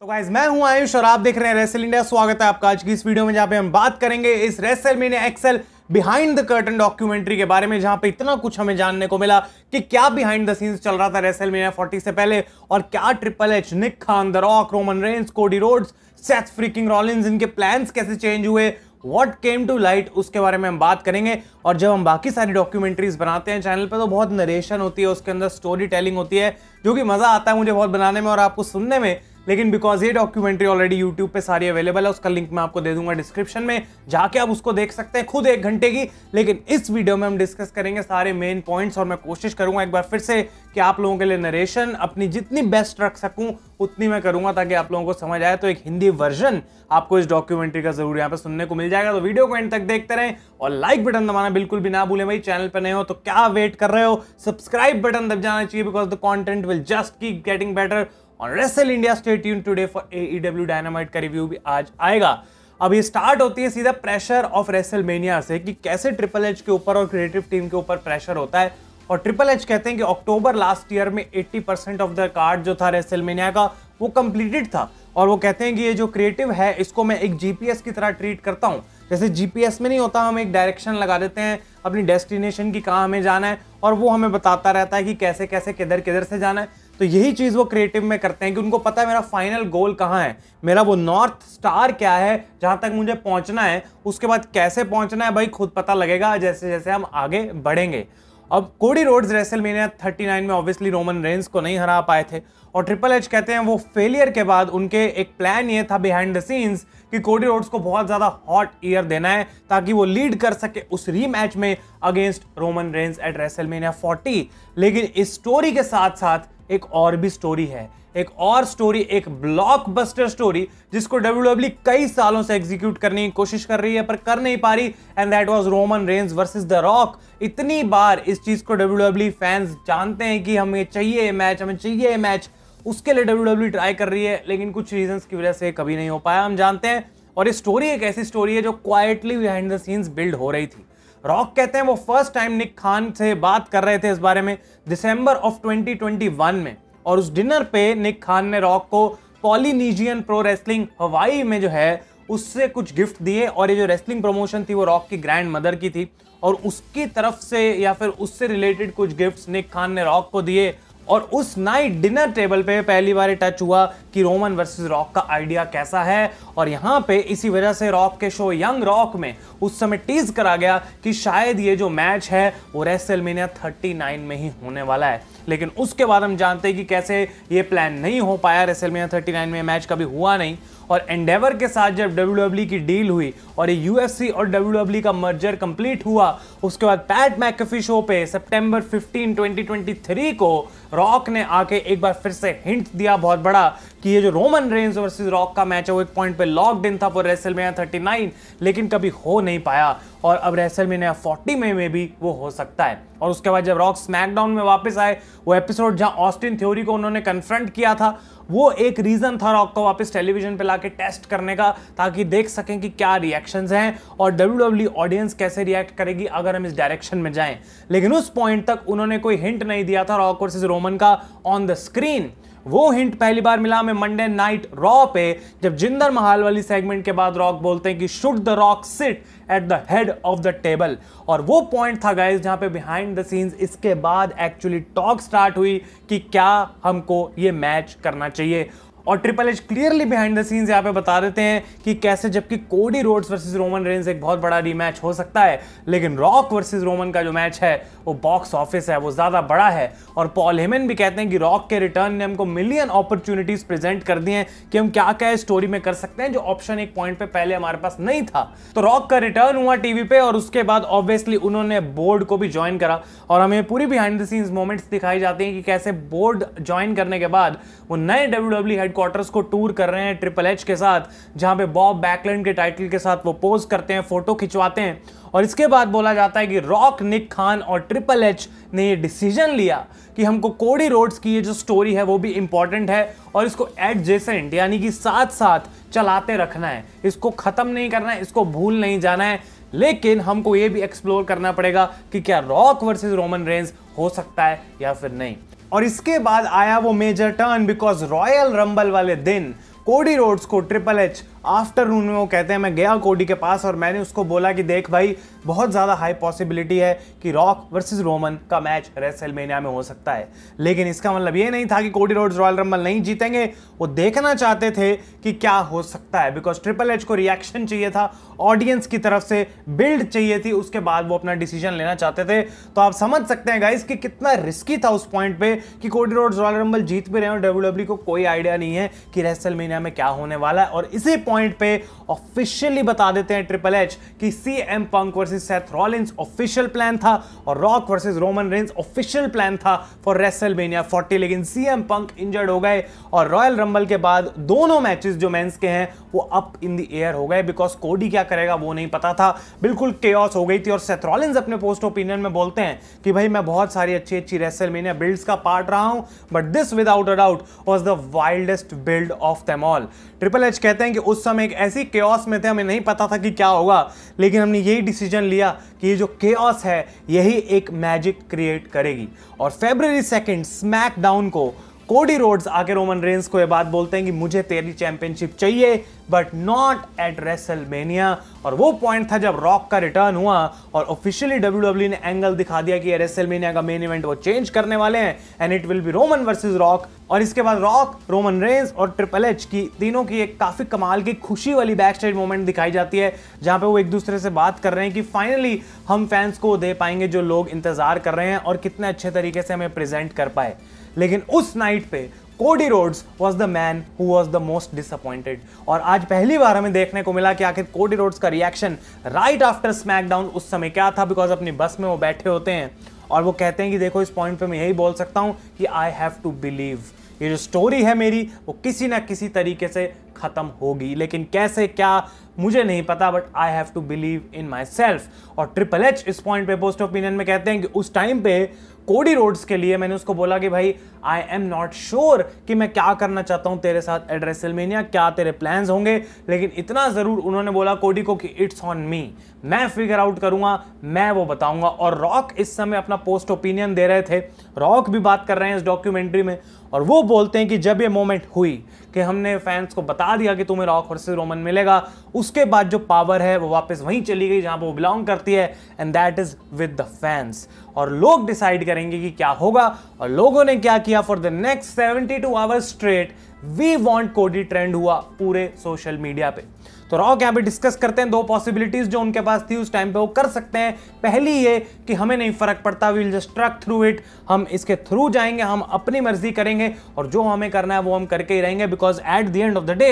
तो गाइज मैं हूं आयुष और आप देख रहे हैं रेसल इंडिया स्वागत है आपका आज की इस वीडियो में जहां पे हम बात करेंगे इस WrestleMania XL behind the curtain documentary के बारे में जहां पे इतना कुछ हमें जानने को मिला कि क्या बिहाइंड द सीन्स चल रहा था रेसल मीना फोर्टी से पहले और क्या triple H Nick Khan the Rock Roman Reigns Cody Rhodes Seth freaking Rollins इनके प्लान्स कैसे चेंज हुए वॉट केम टू लाइट उसके बारे में हम बात करेंगे और जब हम बाकी सारी डॉक्यूमेंट्रीज बनाते हैं चैनल पर तो बहुत नरेशन होती है उसके अंदर स्टोरी टेलिंग होती है जो कि मज़ा आता है मुझे बहुत बनाने में और आपको सुनने में लेकिन बिकॉज ये डॉक्यूमेंट्री ऑलरेडी यूट्यूब पे सारी अवेलेबल है उसका लिंक मैं आपको दे दूंगा डिस्क्रिप्शन में जाके आप उसको देख सकते हैं खुद एक घंटे की लेकिन इस वीडियो में हम डिस्कस करेंगे सारे मेन पॉइंट्स और मैं कोशिश करूंगा एक बार फिर से कि आप लोगों के लिए नरेशन अपनी जितनी बेस्ट रख सकूँ उतनी मैं करूंगा ताकि आप लोगों को समझ आए तो एक हिंदी वर्जन आपको इस डॉक्यूमेंट्री का जरूर यहाँ पे सुनने को मिल जाएगा तो वीडियो को एंड तक देखते रहें और लाइक बटन दबाना बिल्कुल भी ना भूलें भाई चैनल पर नहीं हो तो क्या वेट कर रहे हो सब्सक्राइब बटन दब जाना चाहिए because the content will just keep getting better on Wrestle India stay यून टूडे फॉर डब्ल्यू डायनामाइट का रिव्यू भी आज आएगा अब ये स्टार्ट होती है सीधा प्रेशर ऑफ मेनिया से कि कैसे ट्रिपल एच के ऊपर और क्रिएटिव टीम के ऊपर प्रेशर होता है और ट्रिपल एच कहते हैं कि अक्टूबर लास्ट ईयर में 80 परसेंट ऑफ द कार्ड जो था मेनिया का वो कंप्लीटेड था और वो कहते हैं कि ये जो क्रिएटिव है इसको मैं एक जीपीएस की तरह ट्रीट करता हूँ जैसे जीपीएस में नहीं होता हम एक डायरेक्शन लगा देते हैं अपनी डेस्टिनेशन की कहाँ हमें जाना है और वो हमें बताता रहता है कि कैसे कैसे किधर किधर से जाना है तो यही चीज़ वो क्रिएटिव में करते हैं कि उनको पता है मेरा फाइनल गोल कहाँ है मेरा वो नॉर्थ स्टार क्या है जहाँ तक मुझे पहुँचना है उसके बाद कैसे पहुँचना है भाई खुद पता लगेगा जैसे जैसे हम आगे बढ़ेंगे अब Cody Rhodes WrestleMania thirty nine में ऑब्वियसली रोमन रेंस को नहीं हरा पाए थे और ट्रिपल एच कहते हैं वो फेलियर के बाद उनके एक प्लान ये था बिहाइंड द सीन्स कि कोडी रोड्स को बहुत ज़्यादा हॉट ईयर देना है ताकि वो लीड कर सके उस री मैच में against Roman Reigns at WrestleMania forty लेकिन इस स्टोरी के साथ साथ एक और भी स्टोरी है एक और स्टोरी एक ब्लॉकबस्टर स्टोरी जिसको डब्ल्यू e कई सालों से एग्जीक्यूट करने की कोशिश कर रही है पर कर नहीं पा रही and that was Roman Reigns versus the Rock इतनी बार इस चीज को डब्ल्यू फैंस e जानते हैं कि हमें चाहिए ये मैच हमें चाहिए ये मैच उसके लिए डब्ल्यू ट्राई e कर रही है लेकिन कुछ रीजंस की वजह से कभी नहीं हो पाया हम जानते हैं और ये स्टोरी एक ऐसी स्टोरी है जो quietly behind the scenes build हो रही थी रॉक कहते हैं वो फर्स्ट टाइम निक खान से बात कर रहे थे इस बारे में दिसंबर ऑफ 2021 में और उस डिनर पे निक खान ने रॉक को पॉलीनीजियन प्रो रेसलिंग हवाई में जो है उससे कुछ गिफ्ट दिए और ये जो रेसलिंग प्रमोशन थी वो रॉक की ग्रैंड मदर की थी और उसकी तरफ से या फिर उससे रिलेटेड कुछ गिफ्ट्स निक खान ने रॉक को दिए और उस नाइट डिनर टेबल पे पहली बार टच हुआ कि रोमन वर्सेस रॉक का आइडिया कैसा है और यहाँ पे इसी वजह से रॉक के शो यंग रॉक में उस समय टीज करा गया कि शायद ये जो मैच है वो रेसलमेनिया नाइन में ही होने वाला है लेकिन उसके बाद हम जानते हैं कि कैसे ये प्लान नहीं हो पाया रेसलमेनिया नाइन में मैच कभी हुआ नहीं और एंडेवर के साथ जब डब्ल्यू e की डील हुई और ये यूएफसी और डब्ल्यू e का मर्जर कंप्लीट हुआ उसके बाद पैट मैकफी शो पे सितंबर 15 2023 को रॉक ने आके एक बार फिर से हिंट दिया बहुत बड़ा कि ये जो रोमन रेंज वर्सेज रॉक का मैच है वो एक पॉइंट पे लॉकड इन था फॉर रेसल में थर्टी नाइन लेकिन कभी हो नहीं पाया और अब रेसल में फोर्टी में, में भी वो हो सकता है और उसके बाद जब रॉक स्मैकडाउन में वापस आए वो एपिसोड जहां ऑस्टिन थ्योरी को उन्होंने कन्फ्रंट किया था वो एक रीज़न था रॉक को वापस टेलीविजन पे लाके टेस्ट करने का ताकि देख सकें कि क्या रिएक्शंस हैं और डब्ल्यू ऑडियंस e कैसे रिएक्ट करेगी अगर हम इस डायरेक्शन में जाएं लेकिन उस पॉइंट तक उन्होंने कोई हिंट नहीं दिया था रॉक वर्सेज रोमन का ऑन द स्क्रीन वो हिंट पहली बार मिला हमें मंडे नाइट रॉ पे जब जिंदर महाल वाली सेगमेंट के बाद रॉक बोलते हैं कि should the Rock sit at the head of the table और वो पॉइंट था गाइज जहां पे बिहाइंड द सीन्स इसके बाद एक्चुअली टॉक स्टार्ट हुई कि क्या हमको ये मैच करना चाहिए और triple H clearly behind the scenes यहाँ पे बता देते हैं कि कैसे जबकि Cody Rhodes versus Roman Reigns एक बहुत बड़ा रीमैच हो सकता है लेकिन रॉक वर्सेज रोमन का जो मैच है वो बॉक्स ऑफिस है वो ज़्यादा बड़ा है और पॉल हेमन भी कहते हैं कि रॉक के रिटर्न ने हमको मिलियन अपॉर्चुनिटीज़ प्रेजेंट कर दी हैं कि हम क्या क्या स्टोरी में कर सकते हैं जो ऑप्शन एक पॉइंट पे पहले हमारे पास नहीं था तो रॉक का रिटर्न हुआ टीवी पे और उसके बाद ऑब्वियसली उन्होंने बोर्ड को भी ज्वाइन करा और हमें पूरी बिहाइंड द सीन्स मोमेंट्स दिखाई जाती हैं कि कैसे बोर्ड ज्वाइन करने के बाद वो नए डब्ल्यू हेड क्वार्टर्स को टूर कर रहे हैं ट्रिपल एच के साथ जहां पे बॉब बैकलैंड के टाइटल के साथ वो पोज करते हैं फोटो खिंचवाते हैं और इसके बाद बोला जाता है कि रॉक निक खान और ट्रिपल एच ने ये डिसीजन लिया कि हमको कोडी रोड्स की ये जो स्टोरी है वो भी इंपॉर्टेंट है और इसको एडजेसेंट यानी कि साथ साथ चलाते रखना है इसको ख़त्म नहीं करना है इसको भूल नहीं जाना है लेकिन हमको ये भी एक्सप्लोर करना पड़ेगा कि क्या रॉक वर्सेस रोमन रेंज हो सकता है या फिर नहीं और इसके बाद आया वो major turn because Royal Rumble वाले दिन कोडी रोड्स को ट्रिपल एच आफ्टरनून में वो कहते हैं मैं गया कोडी के पास और मैंने उसको बोला कि देख भाई बहुत ज़्यादा हाई पॉसिबिलिटी है कि रॉक वर्सेस रोमन का मैच रेसलमेनिया में हो सकता है लेकिन इसका मतलब ये नहीं था कि कोडी रोड्स रॉयल रंबल नहीं जीतेंगे वो देखना चाहते थे कि क्या हो सकता है बिकॉज ट्रिपल एच को रिएक्शन चाहिए था ऑडियंस की तरफ से बिल्ड चाहिए थी उसके बाद वो अपना डिसीजन लेना चाहते थे तो आप समझ सकते हैं गाइस कि कितना रिस्की था उस पॉइंट पे कि कोडी रोड्स रॉयल रंबल जीत भी रहे हैं और डब्ल्यू e को कोई आइडिया नहीं है कि रेसलमेनिया में क्या होने वाला है और इसी पॉइंट पे ऑफिशियली बता देते हैं ट्रिपल एच कि C M Punk versus Seth Rollins official plan था और Rock versus Roman Reigns official plan था फॉर रेसलमेनिया 40 लेकिन सी एम पंक इंजर्ड हो गए और रॉयल रंबल के बाद दोनों मैचेस जो मेंस के हैं वो अप इन द एयर हो गए बिकॉज कोडी क्या करेगा वो नहीं पता था बिल्कुल केयस हो गई थी और सेथ रॉलिंस अपने पोस्ट ओपिनियन में बोलते हैं कि भाई मैं बहुत सारी अच्छी अच्छी रेसलमेनिया बिल्ड्स का पार्ट रहा हूं but this without a doubt was the wildest build of them all triple H कहते हैं कि उस उस समय एक ऐसी केओस में थे हमें नहीं पता था कि क्या होगा लेकिन हमने यही डिसीजन लिया कि ये जो केओस है यही एक मैजिक क्रिएट करेगी और फेबररी सेकेंड स्मैकडाउन को कोडी रोड्स आके रोमन रेंस को ये बात बोलते हैं कि मुझे तेरी चैंपियनशिप चाहिए बट नॉट एट रेसलमेनिया और वो पॉइंट था जब रॉक का रिटर्न हुआ और ऑफिशियली डब्ल्यू e ने एंगल दिखा दिया कि रेसलमेनिया का मेन इवेंट वो चेंज करने वाले हैं and it will be Roman versus Rock और इसके बाद रॉक रोमन रेंस और ट्रिपल एच की तीनों की एक काफी कमाल की खुशी वाली बैक स्टेज मोमेंट दिखाई जाती है जहां पे वो एक दूसरे से बात कर रहे हैं कि फाइनली हम फैंस को दे पाएंगे जो लोग इंतजार कर रहे हैं और कितने अच्छे तरीके से हमें प्रेजेंट कर पाए लेकिन उस नाइट पे Cody Rhodes was the man who was the most disappointed और आज पहली बार हमें देखने को मिला कि आखिर कोडी रोड्स का रिएक्शन राइट आफ्टर स्मैकडाउन उस समय क्या था बिकॉज अपनी बस में वो बैठे होते हैं और वो कहते हैं कि देखो इस पॉइंट पे मैं यही बोल सकता हूँ कि आई हैव टू बिलीव ये जो स्टोरी है मेरी वो किसी ना किसी तरीके से ख़त्म होगी लेकिन कैसे क्या मुझे नहीं पता but I have to believe in myself और ट्रिपल एच इस पॉइंट पे पोस्ट ओपिनियन में कहते हैं कि उस टाइम पे कोडी रोड्स के लिए मैंने उसको बोला कि भाई आई एम नॉट श्योर कि मैं क्या करना चाहता हूँ तेरे साथ एड्रेसलमेनिया क्या तेरे प्लान्स होंगे लेकिन इतना ज़रूर उन्होंने बोला कोडी को कि इट्स ऑन मी मैं फिगर आउट करूंगा मैं वो बताऊंगा और रॉक इस समय अपना पोस्ट ओपिनियन दे रहे थे रॉक भी बात कर रहे हैं इस डॉक्यूमेंट्री में और वो बोलते हैं कि जब ये मोमेंट हुई कि हमने फैंस को बता दिया कि तुम्हें रॉक वर्सेस रोमन मिलेगा उसके बाद जो पावर है वो वापस वहीं चली गई जहां पर वो बिलोंग करती है and that is with the fans और लोग डिसाइड करेंगे कि क्या होगा और लोगों ने क्या किया for the next seventy two hours straight we want Cody trend हुआ पूरे सोशल मीडिया पर तो रॉक यहाँ पे डिस्कस करते हैं दो पॉसिबिलिटीज जो उनके पास थी उस टाइम पे वो कर सकते हैं पहली ये कि हमें नहीं फर्क पड़ता will just truck through it हम इसके थ्रू जाएंगे हम अपनी मर्जी करेंगे और जो हमें करना है वो हम करके ही रहेंगे because at the end of the day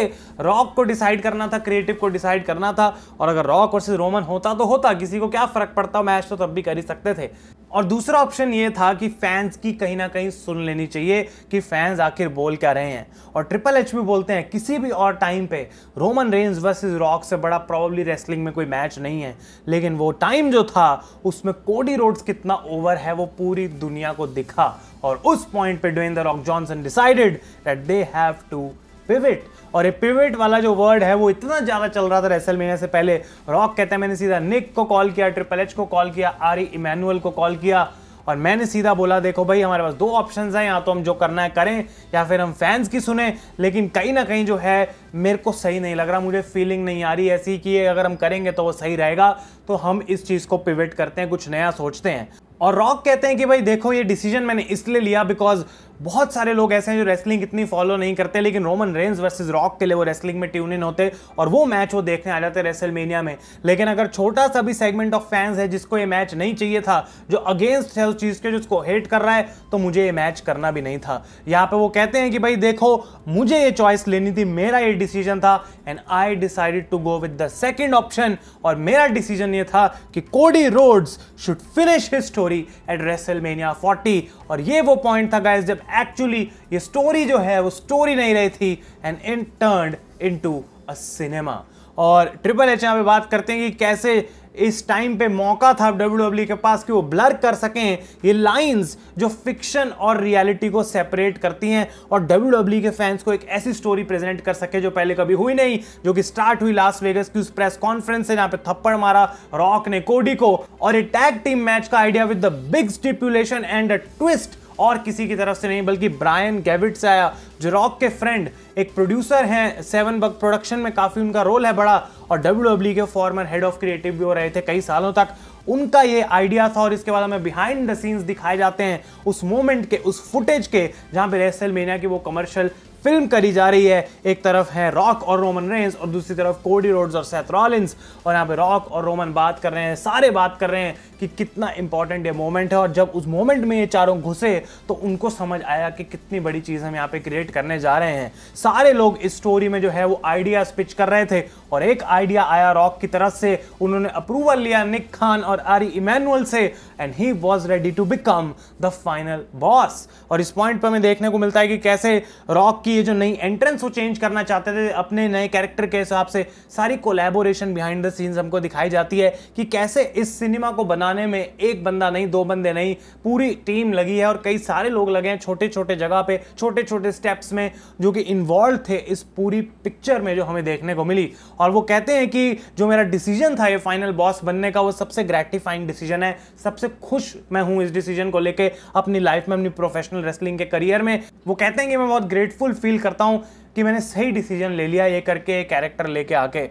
Rock को डिसाइड करना था क्रिएटिव को डिसाइड करना था और अगर रॉक और रोमन होता तो होता किसी को क्या फर्क पड़ता मैच तो तब भी कर ही सकते थे और दूसरा ऑप्शन ये था कि फैंस की कहीं ना कहीं सुन लेनी चाहिए कि फैंस आखिर बोल क्या रहे हैं और ट्रिपल एच भी बोलते हैं किसी भी और टाइम पे Roman Reigns versus versus Rock से बड़ा प्रॉब्ली रेसलिंग में कोई मैच नहीं है लेकिन वो टाइम जो था उसमें कोडी रोड्स कितना ओवर है वो पूरी दुनिया को दिखा और उस पॉइंट पे Dwayne the Rock Johnson decided that they have to pivot और ये पिविट वाला जो वर्ड है वो इतना ज़्यादा चल रहा था रेसल मीना से पहले रॉक कहते हैं मैंने सीधा निक को कॉल किया ट्रिपल एच को कॉल किया आरी इमैनुअल को कॉल किया और मैंने सीधा बोला देखो भाई हमारे पास दो ऑप्शन हैं या तो हम जो करना है करें या फिर हम फैंस की सुने लेकिन कहीं ना कहीं जो है मेरे को सही नहीं लग रहा मुझे फीलिंग नहीं आ रही ऐसी कि अगर हम करेंगे तो वो सही रहेगा तो हम इस चीज़ को पिवेट करते हैं कुछ नया सोचते हैं और रॉक कहते हैं कि भाई देखो ये डिसीजन मैंने इसलिए लिया बिकॉज बहुत सारे लोग ऐसे हैं जो रेसलिंग इतनी फॉलो नहीं करते लेकिन रोमन रेंज वर्सेज रॉक के लिए वो रेसलिंग में ट्यून इन होते और वो मैच वो देखने आ जाते रेसलमेनिया में लेकिन अगर छोटा सा भी सेगमेंट ऑफ फैंस है जिसको ये मैच नहीं चाहिए था जो अगेंस्ट है उस चीज़ के जिसको हेट कर रहा है तो मुझे ये मैच करना भी नहीं था यहाँ पर वो कहते हैं कि भाई देखो मुझे ये चॉइस लेनी थी मेरा ये डिसीजन था and I decided to go with the second option और मेरा डिसीजन ये था कि Cody Rhodes should finish his story at WrestleMania forty और ये वो पॉइंट था गाइस जब एक्चुअली ये स्टोरी जो है वो स्टोरी नहीं रही थी and in turn into a cinema और ट्रिपल एच यहाँ पे बात करते हैं कि कैसे इस टाइम पे मौका था डब्ल्यू डब्ल्यू e के पास कि वो ब्लर कर सकें ये लाइंस जो फिक्शन और रियलिटी को सेपरेट करती हैं और डब्ल्यू e के फैंस को एक ऐसी स्टोरी प्रेजेंट कर सके जो पहले कभी हुई नहीं जो कि स्टार्ट हुई लास्ट वेगस की उस प्रेस कॉन्फ्रेंस से जहाँ पे थप्पड़ मारा रॉक ने कोडी को और ये टैग टीम मैच का idea with the big stipulation and a twist और किसी की तरफ से नहीं बल्कि ब्रायन गैविट से आया जो रॉक के फ्रेंड एक प्रोड्यूसर हैं सेवन बग प्रोडक्शन में काफ़ी उनका रोल है बड़ा और डब्ल्यू e के फॉर्मर हेड ऑफ क्रिएटिव भी हो रहे थे कई सालों तक उनका ये आइडिया था और इसके बाद हमें बिहाइंड द सीन्स दिखाए जाते हैं उस मोमेंट के उस फुटेज के जहाँ पे रेसल मेनिया की वो कमर्शियल फिल्म करी जा रही है एक तरफ है रॉक और रोमन रेंस और दूसरी तरफ कोडी रोड्स और सेथ रॉलिन्स और यहाँ पे रॉक और रोमन बात कर रहे हैं सारे बात कर रहे हैं कि कितना इंपॉर्टेंट ये मोमेंट है और जब उस मोमेंट में ये चारों घुसे तो उनको समझ आया कि कितनी बड़ी चीज़ हम यहाँ पे क्रिएट करने जा रहे हैं सारे लोग इस स्टोरी में जो है वो आइडिया पिच कर रहे थे और एक आइडिया आया रॉक की तरफ से उन्होंने अप्रूवल लिया निक खान और आरी इमैनुअल से and he was ready to become the final boss और इस पॉइंट पर हमें देखने को मिलता है कि कैसे रॉक की ये जो नई एंट्रेंस वो चेंज करना चाहते थे अपने नए कैरेक्टर के हिसाब से सारी कोलेबोरेशन बिहाइंड द सीन्स हमको दिखाई जाती है कि कैसे इस सिनेमा को बनाने में एक बंदा नहीं दो बंदे नहीं पूरी टीम लगी है और कई सारे लोग लगे हैं छोटे छोटे जगह पे छोटे छोटे स्टेप्स में जो कि इन्वॉल्व थे इस पूरी पिक्चर में जो हमें देखने को मिली और वो कहते हैं कि जो मेरा डिसीजन था ये फाइनल बॉस बनने का वो सबसे ग्रेटिफाइंग डिसीजन है सबसे सबसे खुश मैं हूँ इस डिसीजन को लेके अपनी लाइफ में अपनी प्रोफेशनल रेसलिंग के करियर में वो कहते हैं कि मैं बहुत ग्रेटफुल फील करता हूँ कि मैंने सही डिसीजन ले लिया ये करके कैरेक्टर लेके आके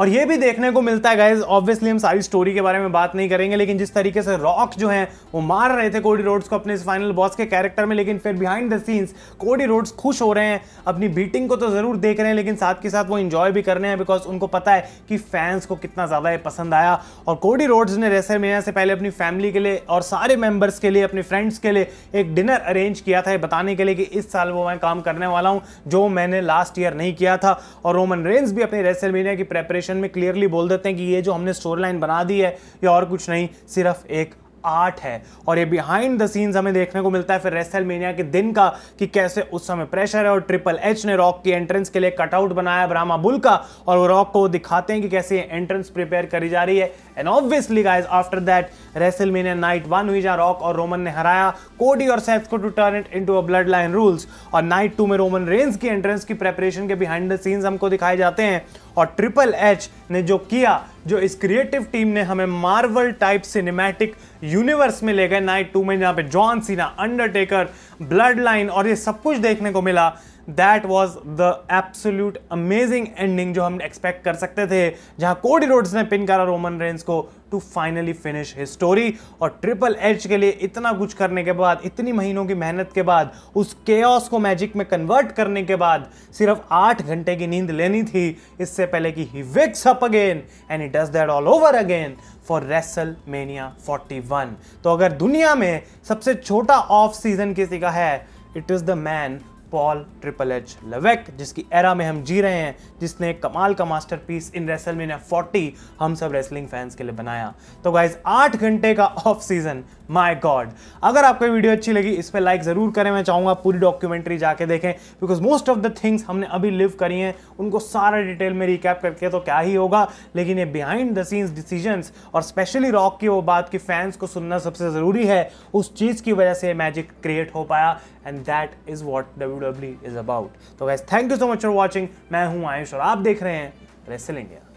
और ये भी देखने को मिलता है गाइज ऑब्वियसली हम सारी स्टोरी के बारे में बात नहीं करेंगे लेकिन जिस तरीके से रॉक जो है वो मार रहे थे कोडी रोड्स को अपने इस फाइनल बॉस के कैरेक्टर में लेकिन फिर behind the scenes Cody Rhodes खुश हो रहे हैं अपनी बीटिंग को तो जरूर देख रहे हैं लेकिन साथ के साथ वो इंजॉय भी कर रहे हैं बिकॉज उनको पता है कि फैंस को कितना ज़्यादा ये पसंद आया और कोडी रोड्स ने रेसर मेरा से पहले अपनी फैमिली के लिए और सारे मेंबर्स के लिए अपने फ्रेंड्स के लिए एक डिनर अरेंज किया था बताने के लिए कि इस साल वो मैं काम करने वाला हूँ जो मैंने लास्ट ईयर नहीं किया था और रोमन रेंस भी अपने रेसर की प्रेपरेशन सेशन में क्लियरली बोल देते हैं कि ये जो हमने स्टोरी लाइन बना दी है ये और कुछ नहीं सिर्फ एक आर्ट है और ये बिहाइंड द सीन्स हमें देखने को मिलता है फिर मीनिया के दिन का कि कैसे उस समय प्रेशर है और ट्रिपल एच ने रॉक की एंट्रेंस के लिए कटआउट बनाया ब्रामा बुल का और वो रॉक को दिखाते हैं कि कैसे एंट्रेंस प्रिपेयर करी जा रही है and obviously guys after that WrestleMania night one हुई जहाँ रॉक और रोमन ने हराया कोडी और सेफ को to turn it into a bloodline rules और नाइट टू में रोमन रेंज की एंट्रेंस की प्रेपरेशन के बिहाइंड द सीन्स हमको दिखाए जाते हैं और ट्रिपल एच ने जो किया जो इस क्रिएटिव टीम ने हमें मार्वल टाइप सिनेमैटिक यूनिवर्स में ले गए नाइट टू में जहाँ पे John Cena Undertaker blood line और ये सब कुछ देखने को मिला that was the absolute amazing ending जो हम एक्सपेक्ट कर सकते थे जहां कोडी रोड्स ने पिन करा रोमन रेंस को to finally finish his story और ट्रिपल एच के लिए इतना कुछ करने के बाद इतनी महीनों की मेहनत के बाद उस ऑस को मैजिक में कन्वर्ट करने के बाद सिर्फ आठ घंटे की नींद लेनी थी इससे पहले कि he wakes up again and he does that all over again for WrestleMania forty one तो अगर दुनिया में सबसे छोटा ऑफ सीजन किसी का है it is the man Paul triple H Levesque जिसकी एरा में हम जी रहे हैं जिसने कमाल का मास्टरपीस इन रेसलमेनिया 40 हम सब रेसलिंग फैंस के लिए बनाया तो गाइज आठ घंटे का ऑफ सीजन माय गॉड अगर आपको वीडियो अच्छी लगी इस पर लाइक ज़रूर करें मैं चाहूँगा पूरी डॉक्यूमेंट्री जाके देखें because most of the things हमने अभी लिव करी हैं उनको सारा डिटेल में रिकैप करके तो क्या ही होगा लेकिन ये बिहाइंड द सीन्स डिसीजन और स्पेशली रॉक की वो बात की फैंस को सुनना सबसे ज़रूरी है उस चीज़ की वजह से मैजिक क्रिएट हो पाया and that is what W W is about तो वैस thank you so much for watching मैं हूँ आयुष और आप देख रहे हैं रेसल इंडिया